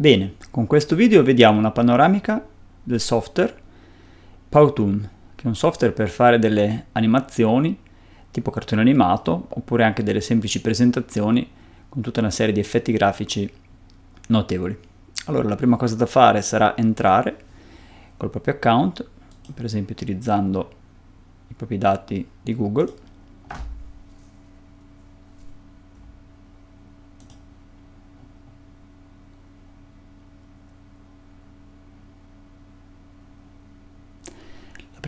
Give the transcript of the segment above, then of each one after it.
Bene, con questo video vediamo una panoramica del software Powtoon, che è un software per fare delle animazioni tipo cartone animato oppure anche delle semplici presentazioni con tutta una serie di effetti grafici notevoli. Allora, la prima cosa da fare sarà entrare col proprio account, per esempio utilizzando i propri dati di Google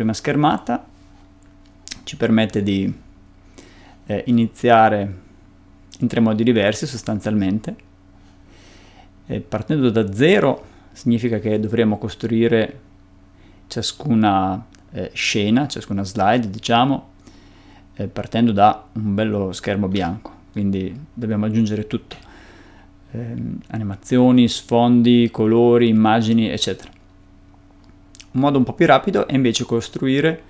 prima schermata, ci permette di eh, iniziare in tre modi diversi sostanzialmente. E eh, partendo da zero significa che dovremo costruire ciascuna eh, scena, ciascuna slide, diciamo, eh, partendo da un bello schermo bianco, quindi dobbiamo aggiungere tutto, ehm, animazioni, sfondi, colori, immagini, eccetera un modo un po' più rapido è invece costruire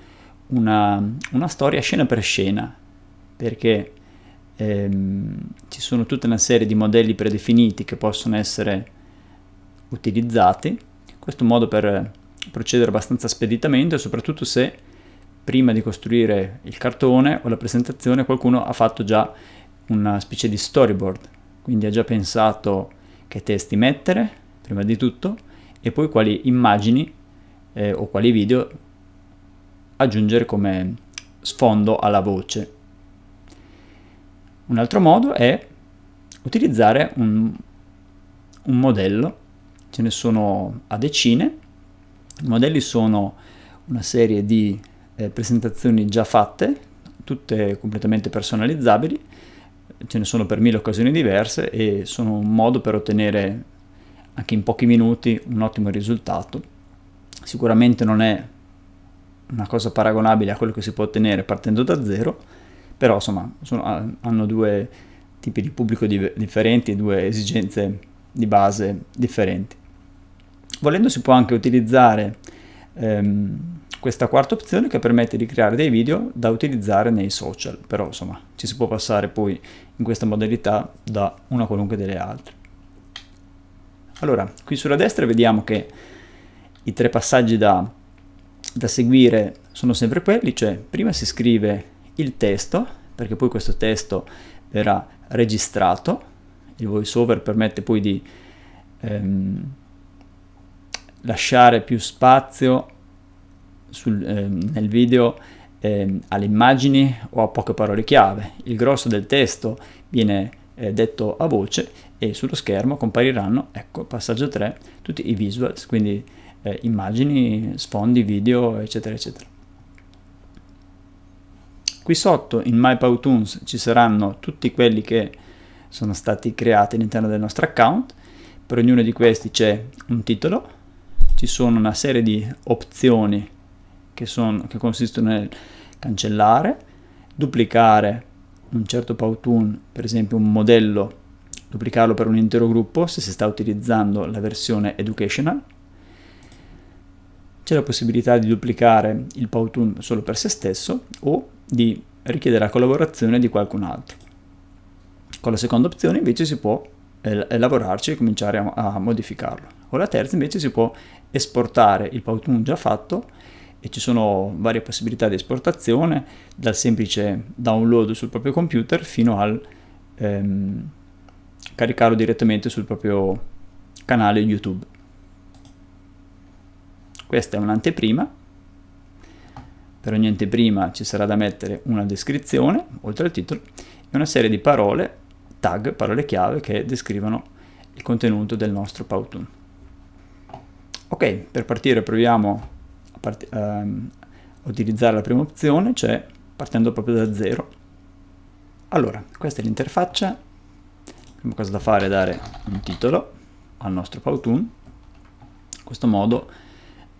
una, una storia scena per scena, perché ehm, ci sono tutta una serie di modelli predefiniti che possono essere utilizzati. Questo è un modo per procedere abbastanza speditamente, soprattutto se prima di costruire il cartone o la presentazione qualcuno ha fatto già una specie di storyboard, quindi ha già pensato che testi mettere, prima di tutto, e poi quali immagini eh, o quali video aggiungere come sfondo alla voce. Un altro modo è utilizzare un, un modello, ce ne sono a decine, i modelli sono una serie di eh, presentazioni già fatte, tutte completamente personalizzabili, ce ne sono per mille occasioni diverse e sono un modo per ottenere anche in pochi minuti un ottimo risultato sicuramente non è una cosa paragonabile a quello che si può ottenere partendo da zero, però insomma sono, ah, hanno due tipi di pubblico di, differenti, due esigenze di base differenti. Volendo si può anche utilizzare ehm, questa quarta opzione che permette di creare dei video da utilizzare nei social, però insomma ci si può passare poi in questa modalità da una qualunque delle altre. Allora, qui sulla destra vediamo che i tre passaggi da, da seguire sono sempre quelli, cioè prima si scrive il testo, perché poi questo testo verrà registrato, il voiceover permette poi di ehm, lasciare più spazio sul, ehm, nel video ehm, alle immagini o a poche parole chiave. Il grosso del testo viene eh, detto a voce e sullo schermo compariranno, ecco, passaggio 3, tutti i visuals, quindi eh, immagini, sfondi, video, eccetera, eccetera. Qui sotto in My Powtoons ci saranno tutti quelli che sono stati creati all'interno del nostro account. Per ognuno di questi c'è un titolo, ci sono una serie di opzioni che, sono, che consistono nel cancellare, duplicare un certo Powtoon, per esempio un modello, duplicarlo per un intero gruppo se si sta utilizzando la versione educational c'è la possibilità di duplicare il Powtoon solo per se stesso o di richiedere la collaborazione di qualcun altro. Con la seconda opzione invece si può eh, lavorarci e cominciare a, a modificarlo. Con la terza invece si può esportare il Powtoon già fatto e ci sono varie possibilità di esportazione, dal semplice download sul proprio computer fino al ehm, caricarlo direttamente sul proprio canale YouTube. Questa è un'anteprima. Per ogni anteprima ci sarà da mettere una descrizione, oltre al titolo, e una serie di parole, tag, parole chiave, che descrivono il contenuto del nostro Powtoon. Ok, per partire proviamo a, part ehm, a utilizzare la prima opzione, cioè partendo proprio da zero. Allora, questa è l'interfaccia. La prima cosa da fare è dare un titolo al nostro Powtoon. In questo modo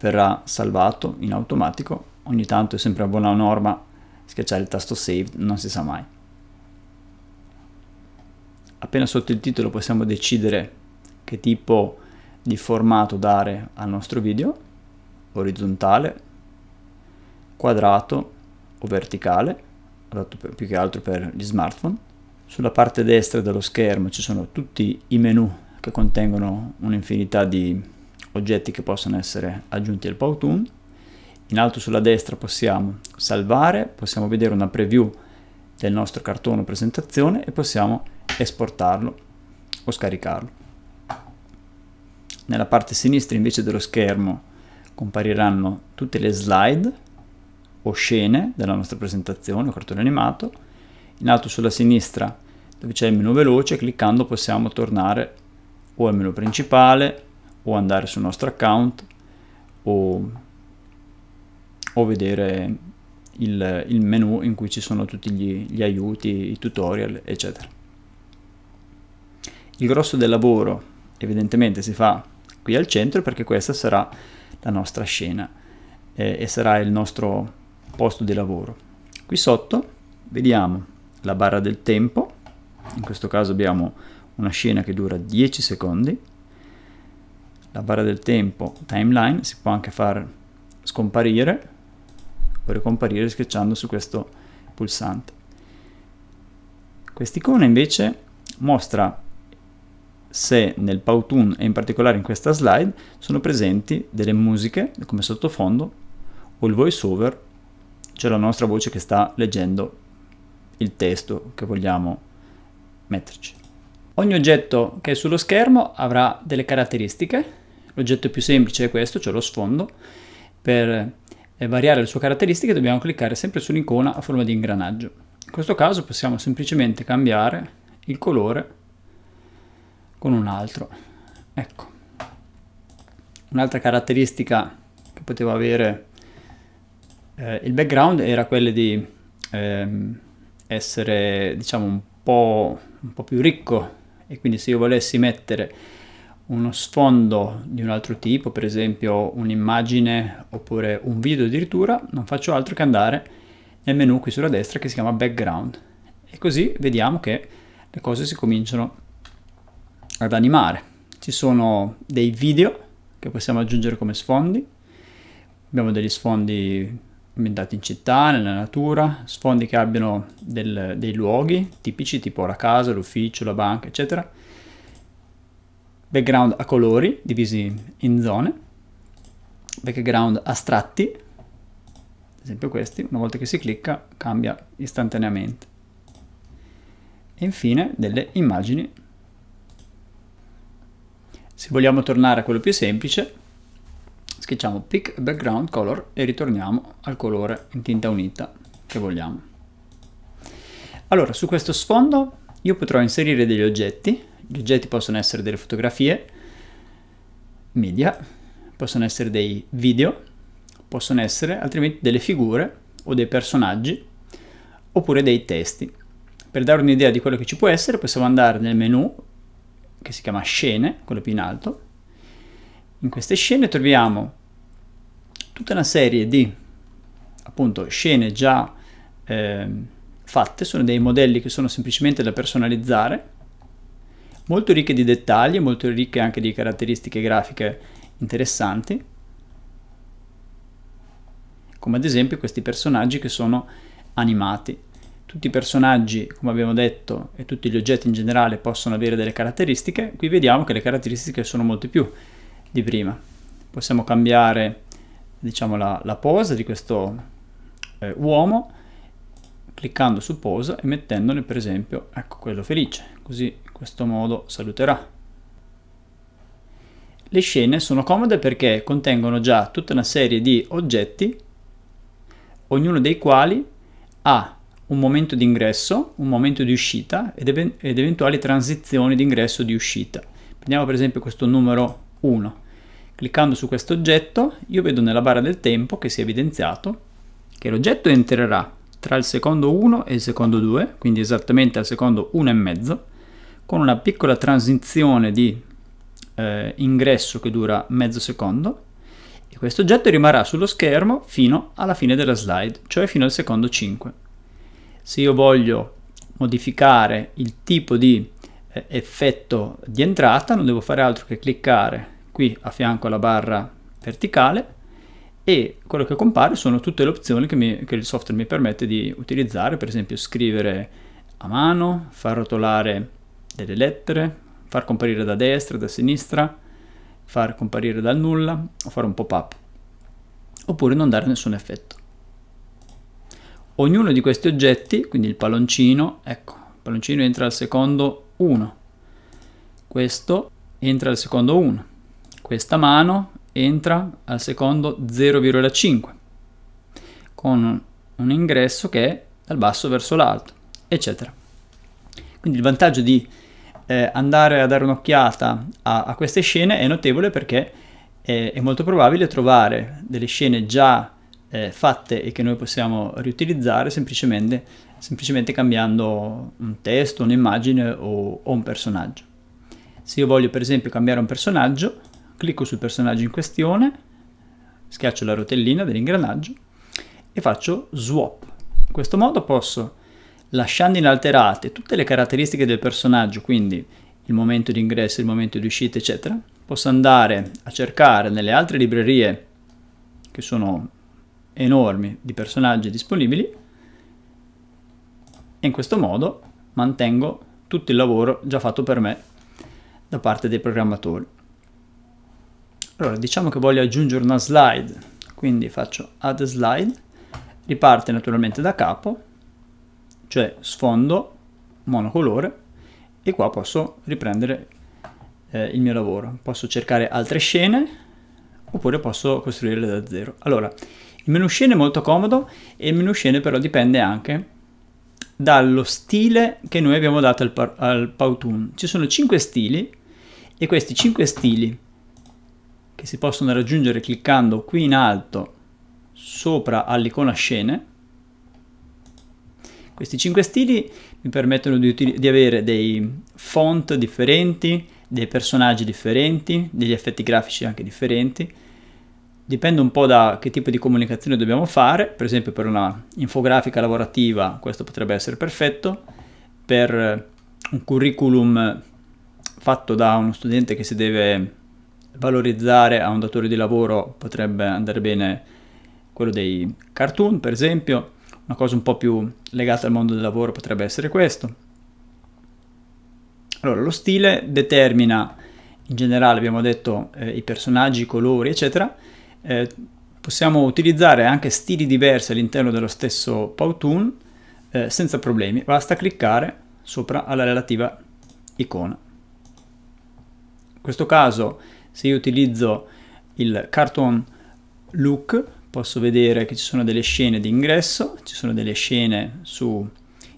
verrà salvato in automatico. Ogni tanto è sempre una buona norma schiacciare il tasto save, non si sa mai. Appena sotto il titolo possiamo decidere che tipo di formato dare al nostro video, orizzontale, quadrato o verticale, adatto più che altro per gli smartphone. Sulla parte destra dello schermo ci sono tutti i menu che contengono un'infinità di oggetti che possono essere aggiunti al Powtoon. In alto sulla destra possiamo salvare, possiamo vedere una preview del nostro cartone presentazione e possiamo esportarlo o scaricarlo. Nella parte sinistra invece dello schermo compariranno tutte le slide o scene della nostra presentazione o cartone animato. In alto sulla sinistra dove c'è il menu veloce, cliccando possiamo tornare o al menu principale o andare sul nostro account o, o vedere il, il, menu in cui ci sono tutti gli, gli aiuti, i tutorial, eccetera. Il grosso del lavoro evidentemente si fa qui al centro perché questa sarà la nostra scena eh, e sarà il nostro posto di lavoro. Qui sotto vediamo la barra del tempo, in questo caso abbiamo una scena che dura 10 secondi, la barra del tempo timeline si può anche far scomparire o ricomparire schiacciando su questo pulsante. Quest'icona invece mostra se nel Powtoon e in particolare in questa slide sono presenti delle musiche come sottofondo o il voiceover, cioè la nostra voce che sta leggendo il testo che vogliamo metterci. Ogni oggetto che è sullo schermo avrà delle caratteristiche L'oggetto più semplice è questo, cioè lo sfondo. Per eh, variare le sue caratteristiche dobbiamo cliccare sempre sull'icona a forma di ingranaggio. In questo caso possiamo semplicemente cambiare il colore con un altro. Ecco. Un'altra caratteristica che poteva avere eh, il background era quella di ehm, essere diciamo un po', un po' più ricco e quindi se io volessi mettere uno sfondo di un altro tipo, per esempio un'immagine oppure un video addirittura, non faccio altro che andare nel menu qui sulla destra che si chiama background e così vediamo che le cose si cominciano ad animare. Ci sono dei video che possiamo aggiungere come sfondi, abbiamo degli sfondi ambientati in città, nella natura, sfondi che abbiano del, dei luoghi tipici tipo la casa, l'ufficio, la banca, eccetera background a colori divisi in zone, background astratti, ad esempio questi, una volta che si clicca cambia istantaneamente. E infine delle immagini. Se vogliamo tornare a quello più semplice, schiacciamo pick background color e ritorniamo al colore in tinta unita che vogliamo. Allora, su questo sfondo io potrò inserire degli oggetti gli oggetti possono essere delle fotografie, media, possono essere dei video, possono essere altrimenti delle figure o dei personaggi oppure dei testi. Per dare un'idea di quello che ci può essere possiamo andare nel menu che si chiama scene, quello più in alto. In queste scene troviamo tutta una serie di appunto scene già eh, fatte, sono dei modelli che sono semplicemente da personalizzare molto ricche di dettagli e molto ricche anche di caratteristiche grafiche interessanti, come ad esempio questi personaggi che sono animati. Tutti i personaggi, come abbiamo detto, e tutti gli oggetti in generale possono avere delle caratteristiche, qui vediamo che le caratteristiche sono molte più di prima. Possiamo cambiare diciamo, la, la posa di questo eh, uomo, cliccando su posa e mettendone per esempio ecco quello felice così questo modo saluterà. Le scene sono comode perché contengono già tutta una serie di oggetti, ognuno dei quali ha un momento di ingresso, un momento di uscita ed, ev ed eventuali transizioni di ingresso e di uscita. Prendiamo per esempio questo numero 1. Cliccando su questo oggetto io vedo nella barra del tempo che si è evidenziato che l'oggetto entrerà tra il secondo 1 e il secondo 2, quindi esattamente al secondo 1 e mezzo, con una piccola transizione di eh, ingresso che dura mezzo secondo e questo oggetto rimarrà sullo schermo fino alla fine della slide, cioè fino al secondo 5. Se io voglio modificare il tipo di eh, effetto di entrata, non devo fare altro che cliccare qui a fianco alla barra verticale e quello che compare sono tutte le opzioni che, mi, che, il software mi permette di utilizzare, per esempio scrivere a mano, far rotolare delle lettere, far comparire da destra, da sinistra, far comparire dal nulla o fare un pop-up. Oppure non dare nessun effetto. Ognuno di questi oggetti, quindi il palloncino, ecco, il palloncino entra al secondo 1, questo entra al secondo 1, questa mano entra al secondo 0,5 con un ingresso che è dal basso verso l'alto, eccetera. Quindi il vantaggio di eh, andare a dare un'occhiata a, a, queste scene è notevole perché è, eh, è molto probabile trovare delle scene già eh, fatte e che noi possiamo riutilizzare semplicemente, semplicemente cambiando un testo, un'immagine o, o un personaggio. Se io voglio per esempio cambiare un personaggio, clicco sul personaggio in questione, schiaccio la rotellina dell'ingranaggio e faccio swap. In questo modo posso lasciando inalterate tutte le caratteristiche del personaggio, quindi il momento di ingresso, il momento di uscita, eccetera, posso andare a cercare nelle altre librerie che sono enormi di personaggi disponibili e in questo modo mantengo tutto il lavoro già fatto per me da parte dei programmatori. Allora, diciamo che voglio aggiungere una slide, quindi faccio add slide, riparte naturalmente da capo cioè sfondo monocolore e qua posso riprendere eh, il mio lavoro. Posso cercare altre scene oppure posso costruirle da zero. Allora, il menu scene è molto comodo e il menu scene però dipende anche dallo stile che noi abbiamo dato al, al Powtoon. Ci sono 5 stili e questi 5 stili che si possono raggiungere cliccando qui in alto sopra all'icona scene questi cinque stili mi permettono di, di avere dei font differenti, dei personaggi differenti, degli effetti grafici anche differenti. Dipende un po' da che tipo di comunicazione dobbiamo fare, per esempio per una infografica lavorativa questo potrebbe essere perfetto, per un curriculum fatto da uno studente che si deve valorizzare a un datore di lavoro potrebbe andare bene quello dei cartoon per esempio una cosa un po' più legata al mondo del lavoro potrebbe essere questo. Allora, lo stile determina in generale, abbiamo detto, eh, i personaggi, i colori, eccetera. Eh, possiamo utilizzare anche stili diversi all'interno dello stesso Powtoon eh, senza problemi, basta cliccare sopra alla relativa icona. In questo caso, se io utilizzo il cartoon look, posso vedere che ci sono delle scene di ingresso, ci sono delle scene su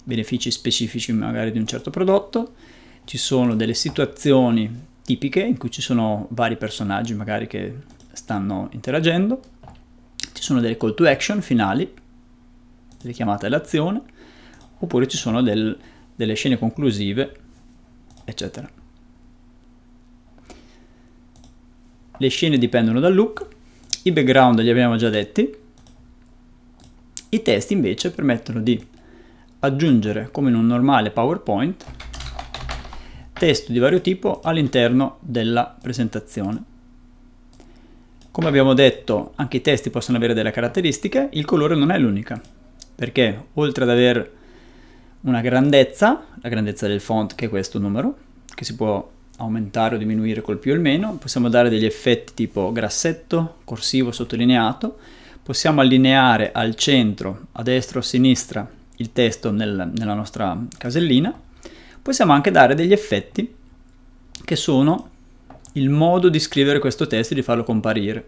benefici specifici magari di un certo prodotto, ci sono delle situazioni tipiche in cui ci sono vari personaggi magari che stanno interagendo, ci sono delle call to action finali, delle chiamate all'azione, oppure ci sono del, delle scene conclusive, eccetera. Le scene dipendono dal look, i background li abbiamo già detti. I testi invece permettono di aggiungere, come in un normale PowerPoint, testo di vario tipo all'interno della presentazione. Come abbiamo detto, anche i testi possono avere delle caratteristiche, il colore non è l'unica, perché oltre ad avere una grandezza, la grandezza del font che è questo numero, che si può aumentare o diminuire col più o il meno, possiamo dare degli effetti tipo grassetto, corsivo, sottolineato, possiamo allineare al centro, a destra o a sinistra, il testo nel, nella nostra casellina, possiamo anche dare degli effetti che sono il modo di scrivere questo testo e di farlo comparire,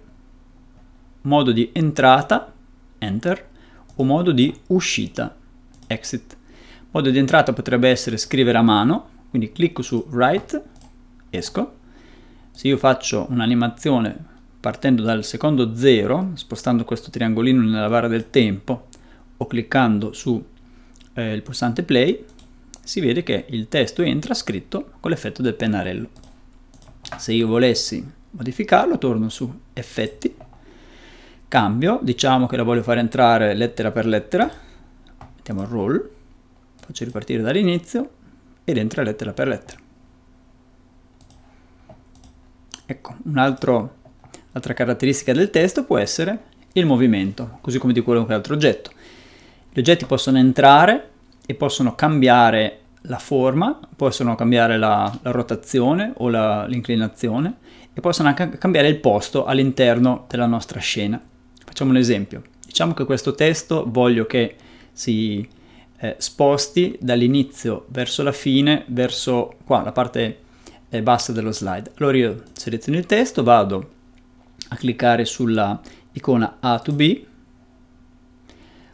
modo di entrata, enter, o modo di uscita, exit. Modo di entrata potrebbe essere scrivere a mano, quindi clicco su write esco. Se io faccio un'animazione partendo dal secondo 0, spostando questo triangolino nella barra del tempo o cliccando sul eh, pulsante play, si vede che il testo entra scritto con l'effetto del pennarello. Se io volessi modificarlo, torno su effetti, cambio, diciamo che la voglio fare entrare lettera per lettera, mettiamo roll, faccio ripartire dall'inizio ed entra lettera per lettera. Ecco, un'altra caratteristica del testo può essere il movimento, così come di qualunque altro oggetto. Gli oggetti possono entrare e possono cambiare la forma, possono cambiare la, la rotazione o l'inclinazione e possono anche cambiare il posto all'interno della nostra scena. Facciamo un esempio. Diciamo che questo testo voglio che si eh, sposti dall'inizio verso la fine, verso qua, la parte e basta dello slide. Allora io seleziono il testo, vado a cliccare sulla icona A to B,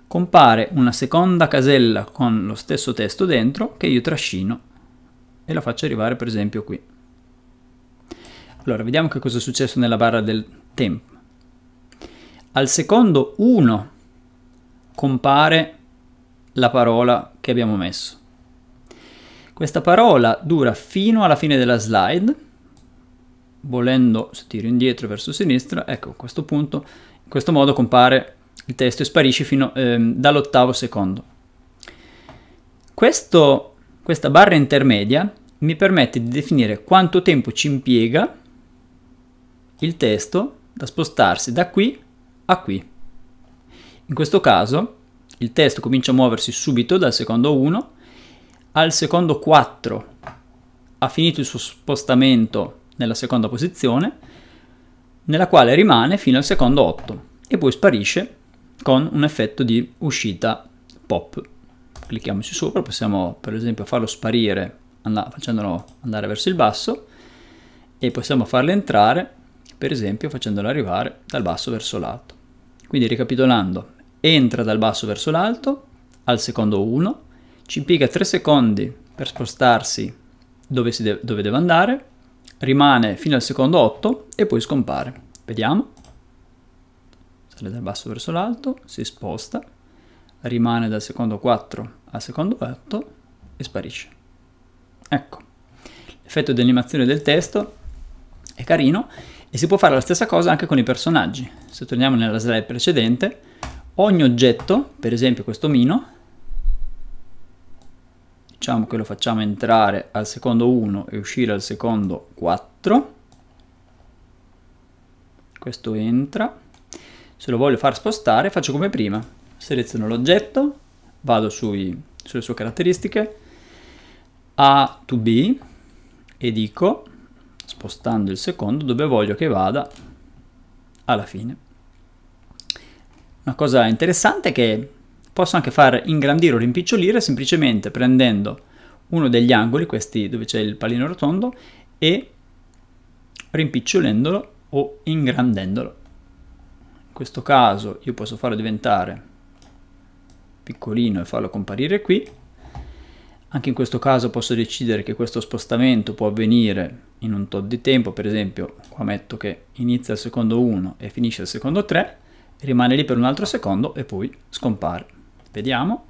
compare una seconda casella con lo stesso testo dentro che io trascino e la faccio arrivare per esempio qui. Allora, vediamo che cosa è successo nella barra del tempo. Al secondo 1 compare la parola che abbiamo messo. Questa parola dura fino alla fine della slide, volendo, se tiro indietro verso sinistra, ecco a questo punto, in questo modo compare il testo e sparisce fino ehm, dall'ottavo secondo. Questo, questa barra intermedia mi permette di definire quanto tempo ci impiega il testo da spostarsi da qui a qui. In questo caso il testo comincia a muoversi subito dal secondo 1 al secondo 4 ha finito il suo spostamento nella seconda posizione, nella quale rimane fino al secondo 8 e poi sparisce con un effetto di uscita pop. clicchiamoci sopra, possiamo per esempio farlo sparire and facendolo andare verso il basso e possiamo farlo entrare per esempio facendolo arrivare dal basso verso l'alto. Quindi ricapitolando, entra dal basso verso l'alto al secondo 1, ci impiega 3 secondi per spostarsi dove, de dove deve andare, rimane fino al secondo 8 e poi scompare. Vediamo. Sale dal basso verso l'alto, si sposta, rimane dal secondo 4 al secondo 8 e sparisce. Ecco, l'effetto di animazione del testo è carino e si può fare la stessa cosa anche con i personaggi. Se torniamo nella slide precedente, ogni oggetto, per esempio questo mino, diciamo che lo facciamo entrare al secondo 1 e uscire al secondo 4 questo entra se lo voglio far spostare faccio come prima seleziono l'oggetto vado sui, sulle sue caratteristiche a to b e dico spostando il secondo dove voglio che vada alla fine una cosa interessante è che Posso anche far ingrandire o rimpicciolire semplicemente prendendo uno degli angoli, questi dove c'è il pallino rotondo, e rimpicciolendolo o ingrandendolo. In questo caso io posso farlo diventare piccolino e farlo comparire qui. Anche in questo caso posso decidere che questo spostamento può avvenire in un tot di tempo, per esempio qua metto che inizia il secondo 1 e finisce il secondo 3, rimane lì per un altro secondo e poi scompare. Vediamo,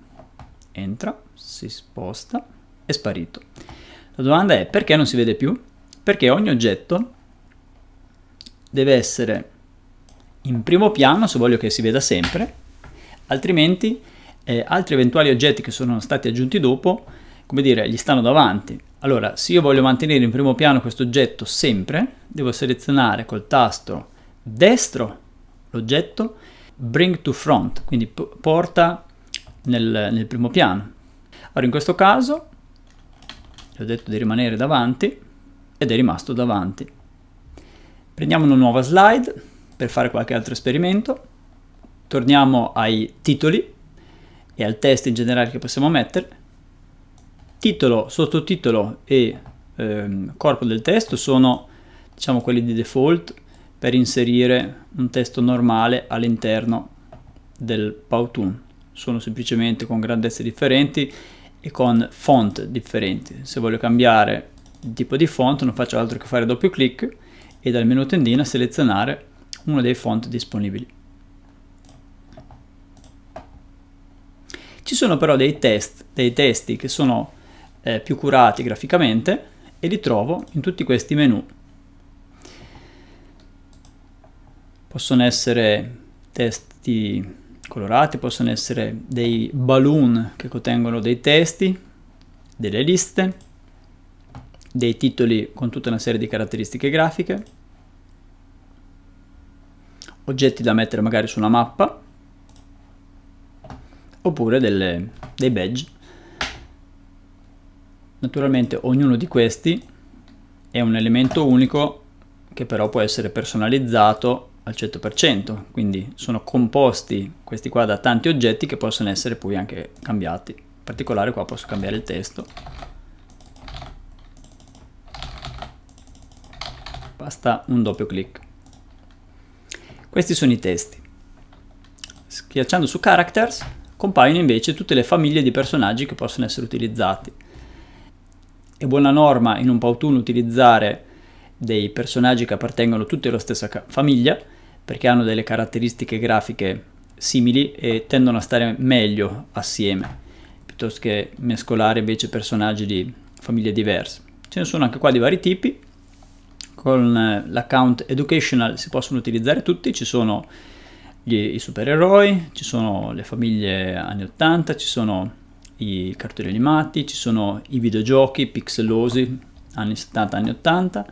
entra, si sposta, è sparito. La domanda è perché non si vede più? Perché ogni oggetto deve essere in primo piano se voglio che si veda sempre, altrimenti eh, altri eventuali oggetti che sono stati aggiunti dopo, come dire, gli stanno davanti. Allora, se io voglio mantenere in primo piano questo oggetto sempre, devo selezionare col tasto destro l'oggetto, bring to front, quindi porta nel, nel primo piano. Allora in questo caso gli ho detto di rimanere davanti ed è rimasto davanti. Prendiamo una nuova slide per fare qualche altro esperimento. Torniamo ai titoli e al test in generale che possiamo mettere. Titolo, sottotitolo e ehm, corpo del testo sono diciamo quelli di default per inserire un testo normale all'interno del Powtoon sono semplicemente con grandezze differenti e con font differenti. Se voglio cambiare il tipo di font non faccio altro che fare doppio clic e dal menu tendina selezionare uno dei font disponibili. Ci sono però dei, test, dei testi che sono eh, più curati graficamente e li trovo in tutti questi menu. Possono essere testi colorati, possono essere dei balloon che contengono dei testi, delle liste, dei titoli con tutta una serie di caratteristiche grafiche, oggetti da mettere magari su una mappa, oppure delle, dei badge. Naturalmente ognuno di questi è un elemento unico che però può essere personalizzato al 100%, quindi sono composti questi qua da tanti oggetti che possono essere poi anche cambiati. In particolare qua posso cambiare il testo. Basta un doppio clic. Questi sono i testi. Schiacciando su Characters compaiono invece tutte le famiglie di personaggi che possono essere utilizzati. È buona norma in un pautoon utilizzare dei personaggi che appartengono tutti alla stessa famiglia perché hanno delle caratteristiche grafiche simili e tendono a stare meglio assieme piuttosto che mescolare invece personaggi di famiglie diverse. Ce ne sono anche qua di vari tipi, con l'account educational si possono utilizzare tutti, ci sono gli, i supereroi, ci sono le famiglie anni 80, ci sono i cartoni animati, ci sono i videogiochi pixelosi anni 70, anni 80,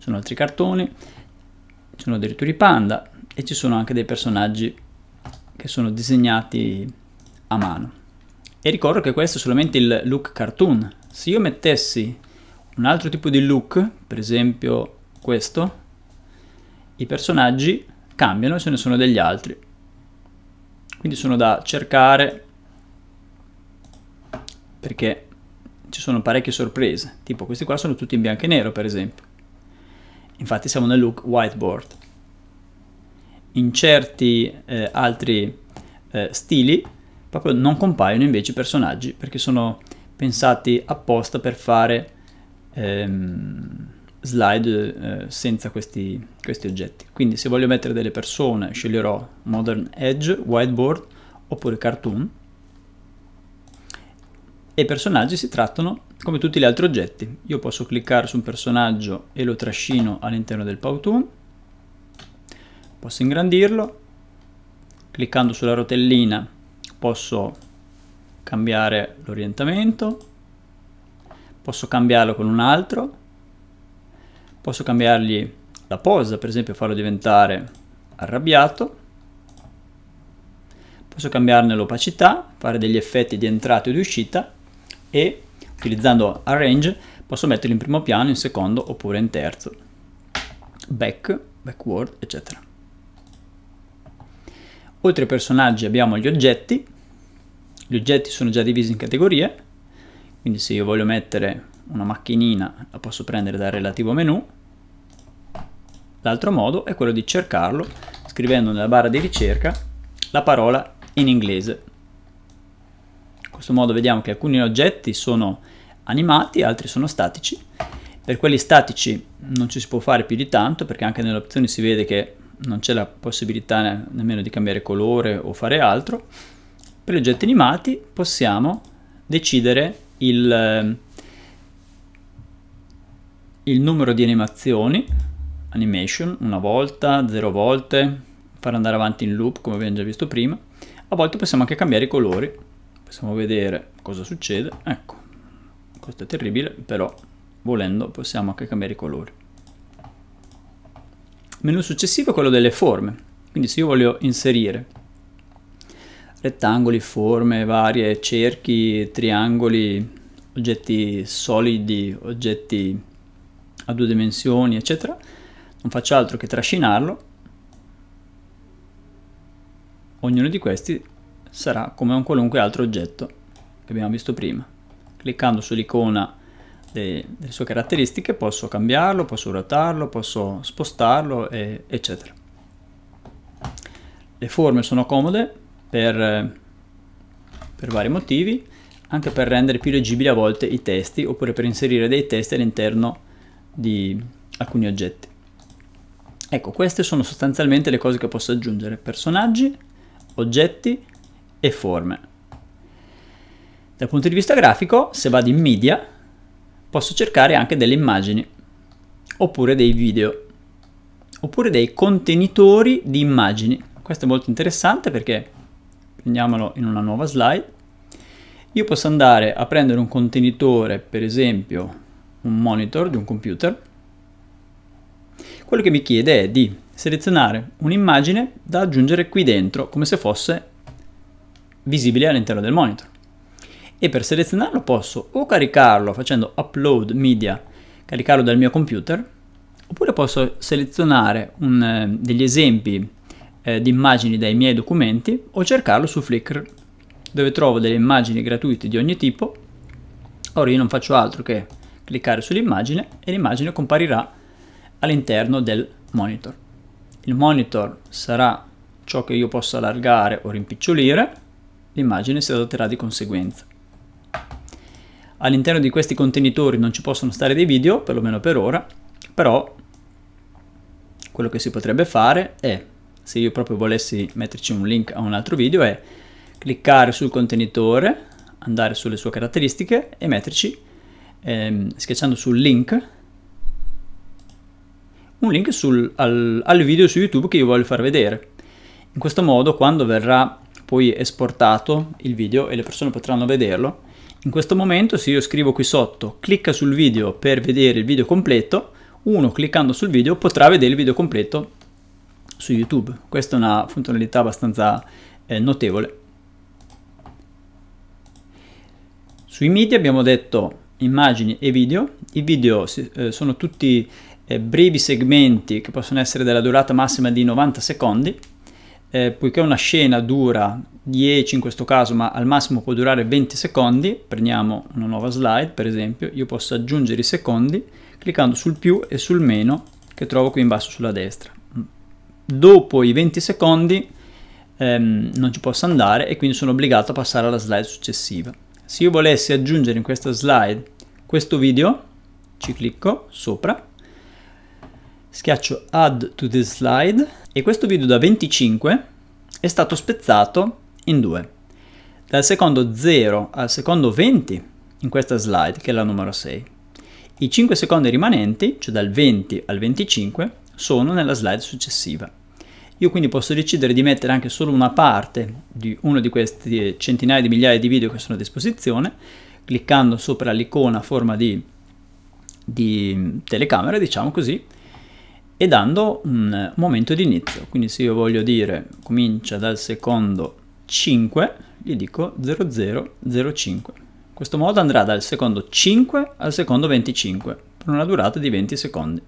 ci sono altri cartoni, ci sono addirittura i panda e ci sono anche dei personaggi che sono disegnati a mano. E ricordo che questo è solamente il look cartoon. Se io mettessi un altro tipo di look, per esempio questo, i personaggi cambiano e ce ne sono degli altri. Quindi sono da cercare perché ci sono parecchie sorprese, tipo questi qua sono tutti in bianco e nero per esempio. Infatti siamo nel look whiteboard. In certi eh, altri eh, stili proprio non compaiono invece i personaggi perché sono pensati apposta per fare ehm, slide eh, senza questi, questi oggetti. Quindi se voglio mettere delle persone sceglierò Modern Edge, Whiteboard oppure Cartoon e i personaggi si trattano come tutti gli altri oggetti, io posso cliccare su un personaggio e lo trascino all'interno del Powtoon, posso ingrandirlo, cliccando sulla rotellina posso cambiare l'orientamento, posso cambiarlo con un altro, posso cambiargli la posa, per esempio farlo diventare arrabbiato, posso cambiarne l'opacità, fare degli effetti di entrata e di uscita e utilizzando arrange posso metterli in primo piano, in secondo oppure in terzo. Back, backward, eccetera. Oltre ai personaggi abbiamo gli oggetti. Gli oggetti sono già divisi in categorie, quindi se io voglio mettere una macchinina la posso prendere dal relativo menu. L'altro modo è quello di cercarlo scrivendo nella barra di ricerca la parola in inglese questo modo vediamo che alcuni oggetti sono animati, altri sono statici. Per quelli statici non ci si può fare più di tanto perché anche nelle opzioni si vede che non c'è la possibilità ne nemmeno di cambiare colore o fare altro. Per gli oggetti animati possiamo decidere il, eh, il numero di animazioni, animation, una volta, zero volte, far andare avanti in loop come abbiamo già visto prima. A volte possiamo anche cambiare i colori possiamo vedere cosa succede ecco questo è terribile però volendo possiamo anche cambiare i colori menu successivo è quello delle forme quindi se io voglio inserire rettangoli, forme varie, cerchi, triangoli, oggetti solidi, oggetti a due dimensioni, eccetera, non faccio altro che trascinarlo. Ognuno di questi sarà come un qualunque altro oggetto che abbiamo visto prima. Cliccando sull'icona delle, sue caratteristiche posso cambiarlo, posso ruotarlo, posso spostarlo, e, eccetera. Le forme sono comode per, per vari motivi, anche per rendere più leggibili a volte i testi oppure per inserire dei testi all'interno di alcuni oggetti. Ecco, queste sono sostanzialmente le cose che posso aggiungere. Personaggi, oggetti, e forme. Dal punto di vista grafico, se vado in media, posso cercare anche delle immagini, oppure dei video, oppure dei contenitori di immagini. Questo è molto interessante perché, prendiamolo in una nuova slide, io posso andare a prendere un contenitore, per esempio un monitor di un computer, quello che mi chiede è di selezionare un'immagine da aggiungere qui dentro, come se fosse visibile all'interno del monitor. E per selezionarlo posso o caricarlo facendo upload media, caricarlo dal mio computer, oppure posso selezionare un, eh, degli esempi eh, di immagini dai miei documenti o cercarlo su Flickr, dove trovo delle immagini gratuite di ogni tipo. Ora io non faccio altro che cliccare sull'immagine e l'immagine comparirà all'interno del monitor. Il monitor sarà ciò che io posso allargare o rimpicciolire l'immagine si adotterà di conseguenza. All'interno di questi contenitori non ci possono stare dei video, perlomeno per ora, però quello che si potrebbe fare è, se io proprio volessi metterci un link a un altro video, è cliccare sul contenitore, andare sulle sue caratteristiche e metterci, ehm, schiacciando sul link, un link sul, al, al video su YouTube che io voglio far vedere. In questo modo, quando verrà poi esportato il video e le persone potranno vederlo. In questo momento se io scrivo qui sotto clicca sul video per vedere il video completo, uno cliccando sul video potrà vedere il video completo su YouTube. Questa è una funzionalità abbastanza eh, notevole. Sui media abbiamo detto immagini e video. I video eh, sono tutti eh, brevi segmenti che possono essere della durata massima di 90 secondi eh, poiché una scena dura 10 in questo caso, ma al massimo può durare 20 secondi, prendiamo una nuova slide per esempio, io posso aggiungere i secondi cliccando sul più e sul meno che trovo qui in basso sulla destra. Dopo i 20 secondi ehm, non ci posso andare e quindi sono obbligato a passare alla slide successiva. Se io volessi aggiungere in questa slide questo video, ci clicco sopra Schiaccio Add to this slide e questo video da 25 è stato spezzato in due. Dal secondo 0 al secondo 20 in questa slide, che è la numero 6. I 5 secondi rimanenti, cioè dal 20 al 25, sono nella slide successiva. Io quindi posso decidere di mettere anche solo una parte di uno di questi centinaia di migliaia di video che sono a disposizione, cliccando sopra l'icona a forma di, di telecamera, diciamo così, e dando un momento di inizio. Quindi se io voglio dire comincia dal secondo 5, gli dico 0005. In questo modo andrà dal secondo 5 al secondo 25 per una durata di 20 secondi.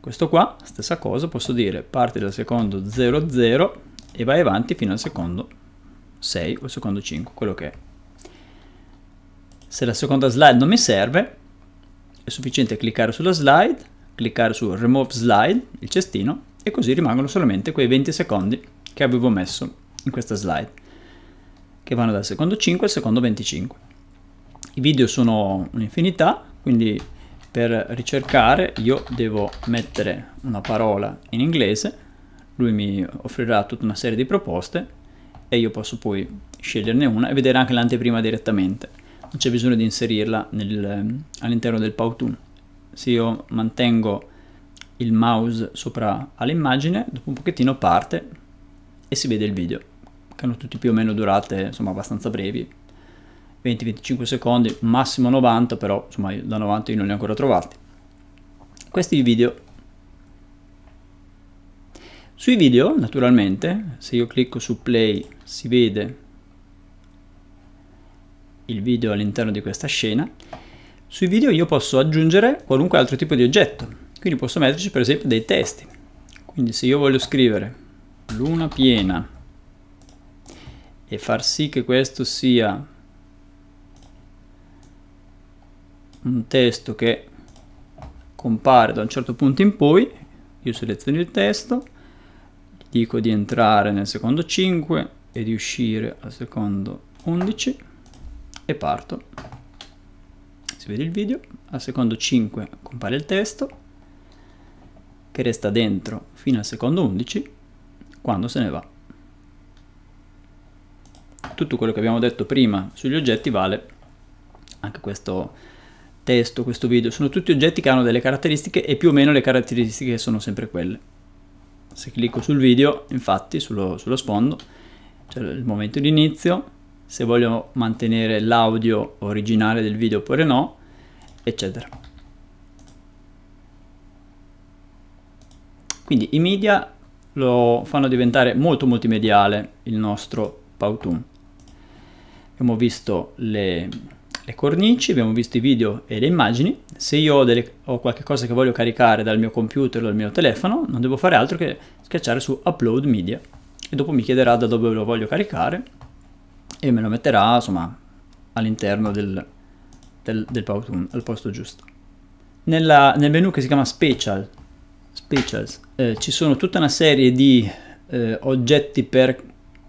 Questo qua, stessa cosa, posso dire parte dal secondo 00 e vai avanti fino al secondo 6 o secondo 5, quello che è. Se la seconda slide non mi serve, è sufficiente cliccare sulla slide cliccare su Remove Slide, il cestino, e così rimangono solamente quei 20 secondi che avevo messo in questa slide, che vanno dal secondo 5 al secondo 25. I video sono un'infinità, quindi per ricercare io devo mettere una parola in inglese, lui mi offrirà tutta una serie di proposte e io posso poi sceglierne una e vedere anche l'anteprima direttamente. Non c'è bisogno di inserirla ehm, all'interno del Powtoon se io mantengo il mouse sopra all'immagine, dopo un pochettino parte e si vede il video, che hanno tutti più o meno durate, insomma, abbastanza brevi, 20-25 secondi, massimo 90, però insomma da 90 io non li ho ancora trovati. Questi video. Sui video, naturalmente, se io clicco su play si vede il video all'interno di questa scena sui video io posso aggiungere qualunque altro tipo di oggetto, quindi posso metterci per esempio dei testi. Quindi se io voglio scrivere luna piena e far sì che questo sia un testo che compare da un certo punto in poi, io seleziono il testo, dico di entrare nel secondo 5 e di uscire al secondo 11 e parto si vede il video, al secondo 5 compare il testo che resta dentro fino al secondo 11 quando se ne va. Tutto quello che abbiamo detto prima sugli oggetti vale anche questo testo, questo video, sono tutti oggetti che hanno delle caratteristiche e più o meno le caratteristiche sono sempre quelle. Se clicco sul video, infatti, sullo, sullo sfondo, c'è il momento di inizio, se voglio mantenere l'audio originale del video oppure no, eccetera. Quindi i media lo fanno diventare molto multimediale il nostro Powtoon. Abbiamo visto le, le cornici, abbiamo visto i video e le immagini. Se io ho, delle, ho qualche cosa che voglio caricare dal mio computer o dal mio telefono, non devo fare altro che schiacciare su Upload Media e dopo mi chiederà da dove lo voglio caricare e me lo metterà insomma all'interno del, del, del PowerTool al posto giusto. Nella, nel menu che si chiama Special, Specials eh, ci sono tutta una serie di eh, oggetti per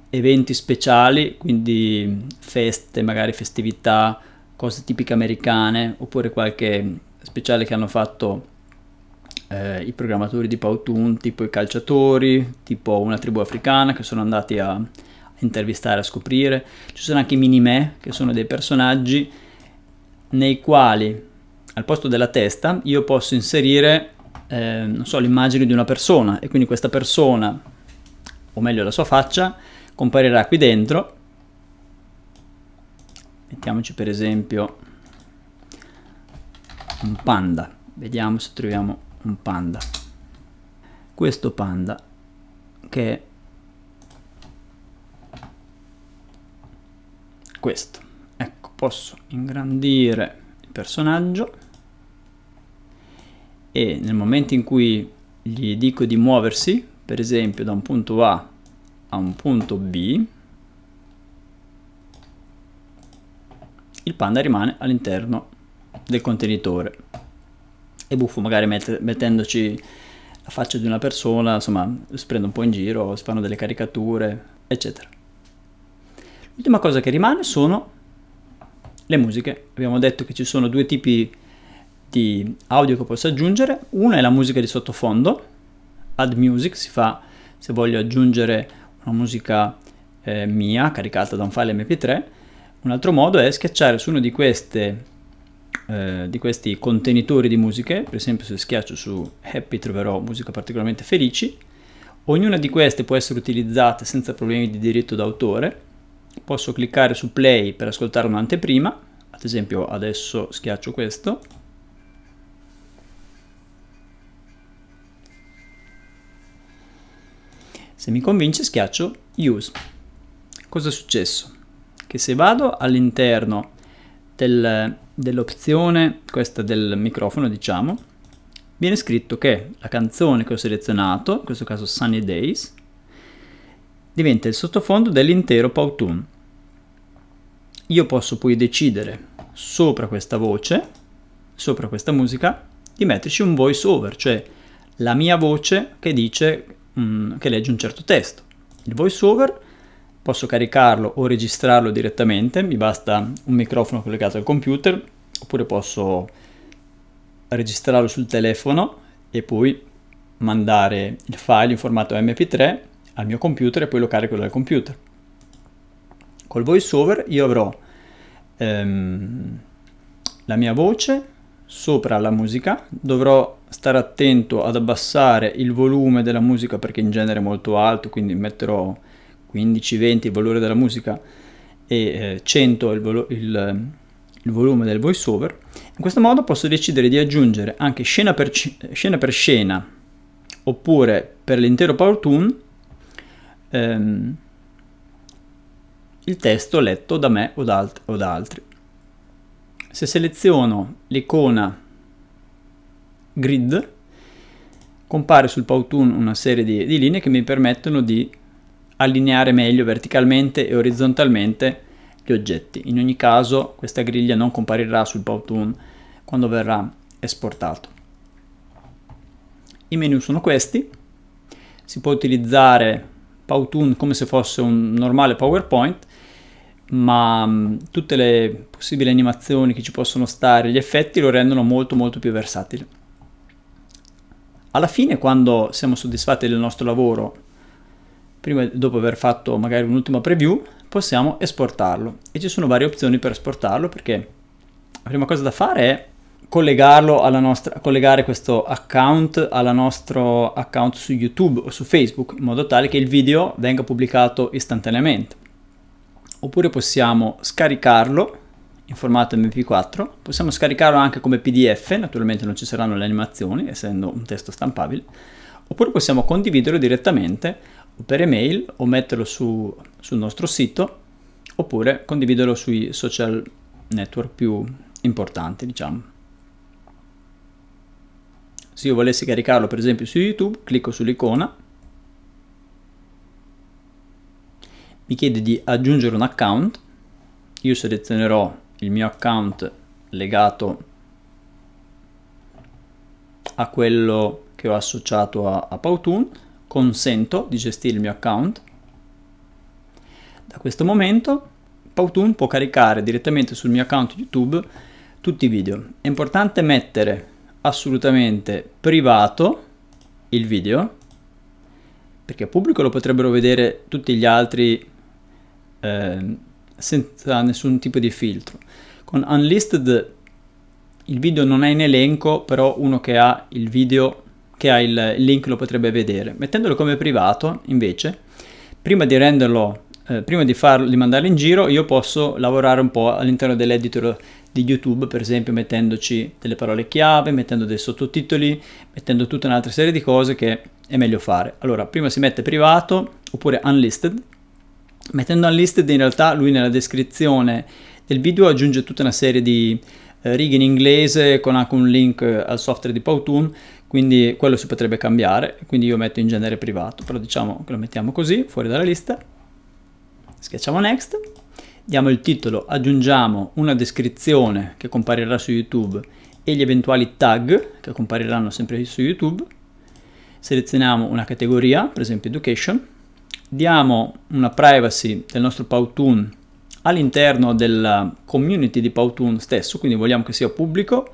eventi speciali, quindi feste, magari festività, cose tipiche americane, oppure qualche speciale che hanno fatto eh, i programmatori di Powtoon, tipo i calciatori, tipo una tribù africana che sono andati a intervistare, a scoprire. Ci sono anche i mini-me, che sono dei personaggi nei quali al posto della testa io posso inserire, eh, non so, l'immagine di una persona e quindi questa persona, o meglio la sua faccia, comparirà qui dentro. Mettiamoci per esempio un panda. Vediamo se troviamo un panda. Questo panda che questo. Ecco, posso ingrandire il personaggio e nel momento in cui gli dico di muoversi, per esempio da un punto A a un punto B, il panda rimane all'interno del contenitore. E buffo magari met mettendoci la faccia di una persona, insomma, si prende un po' in giro, si fanno delle caricature, eccetera. L'ultima cosa che rimane sono le musiche. Abbiamo detto che ci sono due tipi di audio che posso aggiungere. Una è la musica di sottofondo, add music, si fa se voglio aggiungere una musica eh, mia caricata da un file mp3. Un altro modo è schiacciare su uno di, queste, eh, di questi contenitori di musiche, per esempio se schiaccio su Happy troverò musica particolarmente felici. Ognuna di queste può essere utilizzata senza problemi di diritto d'autore posso cliccare su play per ascoltare un'anteprima, ad esempio adesso schiaccio questo, se mi convince schiaccio use. Cosa è successo? Che se vado all'interno del, dell'opzione, questa del microfono diciamo, viene scritto che la canzone che ho selezionato, in questo caso Sunny Days, diventa il sottofondo dell'intero Powtoon. Io posso poi decidere sopra questa voce, sopra questa musica, di metterci un voice over, cioè la mia voce che dice um, che legge un certo testo. Il voice over posso caricarlo o registrarlo direttamente, mi basta un microfono collegato al computer, oppure posso registrarlo sul telefono e poi mandare il file in formato mp3 al mio computer e poi lo carico dal computer. Col voiceover io avrò ehm, la mia voce sopra la musica, dovrò stare attento ad abbassare il volume della musica perché in genere è molto alto, quindi metterò 15-20 il valore della musica e eh, 100 il, volo il, il, volume del voiceover. In questo modo posso decidere di aggiungere anche scena per, scena, per scena oppure per l'intero PowerToon ehm, il testo letto da me o da, alt o da altri. Se seleziono l'icona grid, compare sul Powtoon una serie di, di linee che mi permettono di allineare meglio verticalmente e orizzontalmente gli oggetti. In ogni caso questa griglia non comparirà sul Powtoon quando verrà esportato. I menu sono questi, si può utilizzare Powtoon come se fosse un normale PowerPoint, ma mm, tutte le possibili animazioni che ci possono stare, gli effetti lo rendono molto molto più versatile. Alla fine, quando siamo soddisfatti del nostro lavoro, prima dopo aver fatto magari un'ultima preview, possiamo esportarlo e ci sono varie opzioni per esportarlo perché la prima cosa da fare è collegarlo alla nostra, collegare questo account al nostro account su YouTube o su Facebook in modo tale che il video venga pubblicato istantaneamente. Oppure possiamo scaricarlo in formato mp4, possiamo scaricarlo anche come pdf, naturalmente non ci saranno le animazioni essendo un testo stampabile, oppure possiamo condividerlo direttamente o per email o metterlo su, sul nostro sito oppure condividerlo sui social network più importanti diciamo se io volessi caricarlo per esempio su YouTube, clicco sull'icona, mi chiede di aggiungere un account, io selezionerò il mio account legato a quello che ho associato a, a Powtoon, consento di gestire il mio account. Da questo momento Powtoon può caricare direttamente sul mio account YouTube tutti i video. È importante mettere assolutamente privato il video, perché pubblico lo potrebbero vedere tutti gli altri eh, senza nessun tipo di filtro. Con Unlisted il video non è in elenco, però uno che ha il video, che ha il link lo potrebbe vedere. Mettendolo come privato, invece, prima di renderlo, eh, prima di, farlo, di mandarlo in giro, io posso lavorare un po' all'interno dell'editor di YouTube, per esempio mettendoci delle parole chiave, mettendo dei sottotitoli, mettendo tutta un'altra serie di cose che è meglio fare. Allora, prima si mette privato oppure unlisted. Mettendo unlisted in realtà lui nella descrizione del video aggiunge tutta una serie di eh, righe in inglese con anche un link al software di Powtoon, quindi quello si potrebbe cambiare, quindi io metto in genere privato, però diciamo che lo mettiamo così, fuori dalla lista. Schiacciamo next diamo il titolo, aggiungiamo una descrizione che comparirà su YouTube e gli eventuali tag che compariranno sempre su YouTube, selezioniamo una categoria, per esempio Education, diamo una privacy del nostro Powtoon all'interno della community di Powtoon stesso, quindi vogliamo che sia pubblico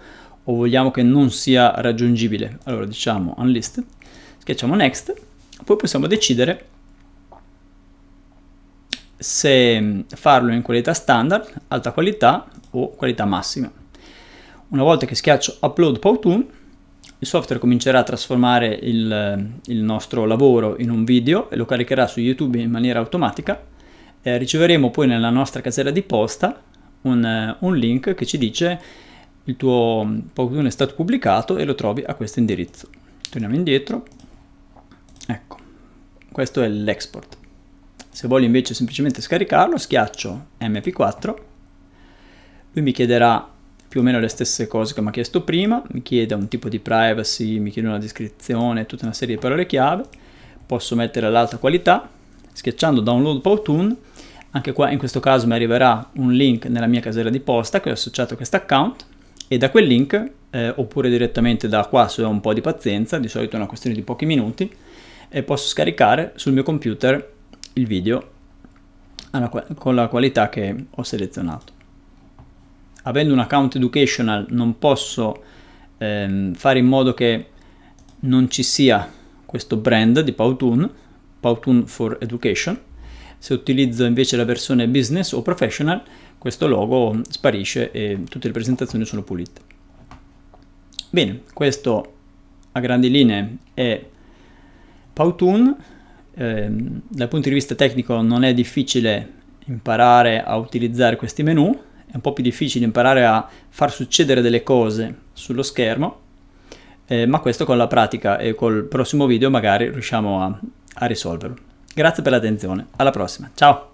o vogliamo che non sia raggiungibile. Allora diciamo unlisted, schiacciamo next, poi possiamo decidere se mm, farlo in qualità standard, alta qualità o qualità massima. Una volta che schiaccio Upload Powtoon, il software comincerà a trasformare il, mm, il, nostro lavoro in un video e lo caricherà su YouTube in maniera automatica. Eh, riceveremo poi nella nostra casella di posta un, eh, un link che ci dice il tuo mm, Powtoon è stato pubblicato e lo trovi a questo indirizzo. Torniamo indietro. Ecco, questo è l'export. Se voglio invece semplicemente scaricarlo, schiaccio mp4, lui mi chiederà più o meno le stesse cose che mi ha chiesto prima, mi chiede un tipo di privacy, mi chiede una descrizione, tutta una serie di parole chiave, posso mettere l'alta qualità, schiacciando download Powtoon, anche qua in questo caso mi arriverà un link nella mia casella di posta che ho associato a questo account e da quel link, eh, oppure direttamente da qua se ho un po' di pazienza, di solito è una questione di pochi minuti, eh, posso scaricare sul mio computer il video alla, con la qualità che ho selezionato. Avendo un account educational non posso ehm, fare in modo che non ci sia questo brand di Powtoon, Powtoon for Education. Se utilizzo invece la versione business o professional, questo logo sparisce e tutte le presentazioni sono pulite. Bene, questo a grandi linee è Powtoon Ehm, dal punto di vista tecnico non è difficile imparare a utilizzare questi menu, è un po' più difficile imparare a far succedere delle cose sullo schermo, eh, ma questo con la pratica e col prossimo video magari riusciamo a, a risolverlo. Grazie per l'attenzione, alla prossima, ciao!